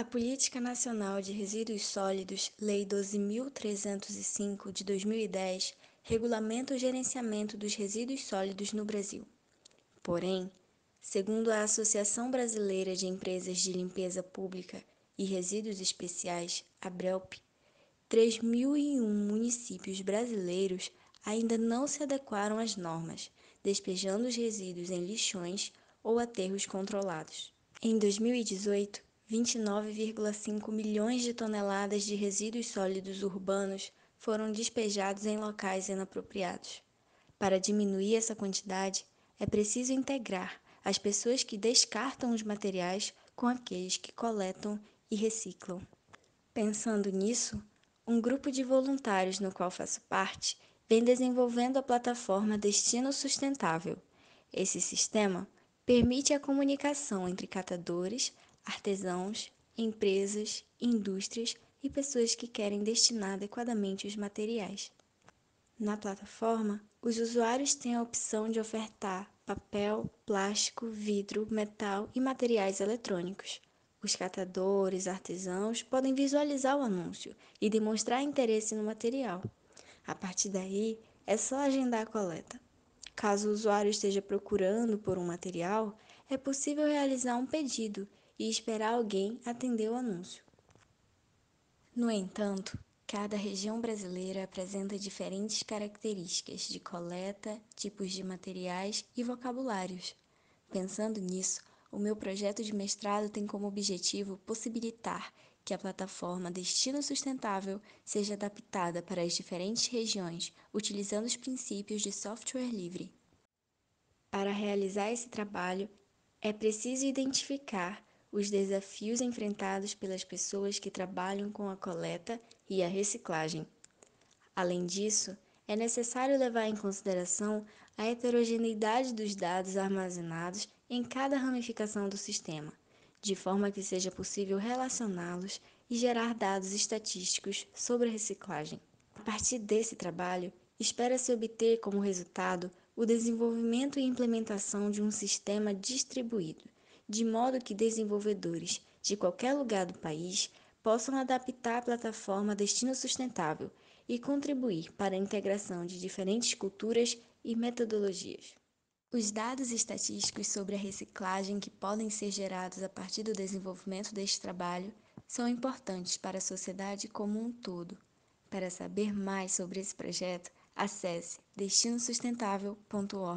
A Política Nacional de Resíduos Sólidos, Lei 12.305 de 2010, regulamenta o gerenciamento dos resíduos sólidos no Brasil. Porém, segundo a Associação Brasileira de Empresas de Limpeza Pública e Resíduos Especiais, ABRELP, 3.001 municípios brasileiros ainda não se adequaram às normas, despejando os resíduos em lixões ou aterros controlados. Em 2018, 29,5 milhões de toneladas de resíduos sólidos urbanos foram despejados em locais inapropriados. Para diminuir essa quantidade, é preciso integrar as pessoas que descartam os materiais com aqueles que coletam e reciclam. Pensando nisso, um grupo de voluntários no qual faço parte vem desenvolvendo a plataforma Destino Sustentável. Esse sistema permite a comunicação entre catadores, artesãos, empresas, indústrias e pessoas que querem destinar adequadamente os materiais. Na plataforma, os usuários têm a opção de ofertar papel, plástico, vidro, metal e materiais eletrônicos. Os catadores, artesãos podem visualizar o anúncio e demonstrar interesse no material. A partir daí, é só agendar a coleta. Caso o usuário esteja procurando por um material, é possível realizar um pedido e esperar alguém atender o anúncio. No entanto, cada região brasileira apresenta diferentes características de coleta, tipos de materiais e vocabulários. Pensando nisso, o meu projeto de mestrado tem como objetivo possibilitar que a plataforma Destino Sustentável seja adaptada para as diferentes regiões, utilizando os princípios de software livre. Para realizar esse trabalho, é preciso identificar os desafios enfrentados pelas pessoas que trabalham com a coleta e a reciclagem. Além disso, é necessário levar em consideração a heterogeneidade dos dados armazenados em cada ramificação do sistema, de forma que seja possível relacioná-los e gerar dados estatísticos sobre a reciclagem. A partir desse trabalho, espera-se obter como resultado o desenvolvimento e implementação de um sistema distribuído, de modo que desenvolvedores de qualquer lugar do país possam adaptar a plataforma Destino Sustentável e contribuir para a integração de diferentes culturas e metodologias. Os dados estatísticos sobre a reciclagem que podem ser gerados a partir do desenvolvimento deste trabalho são importantes para a sociedade como um todo. Para saber mais sobre esse projeto, acesse destinosustentável.org.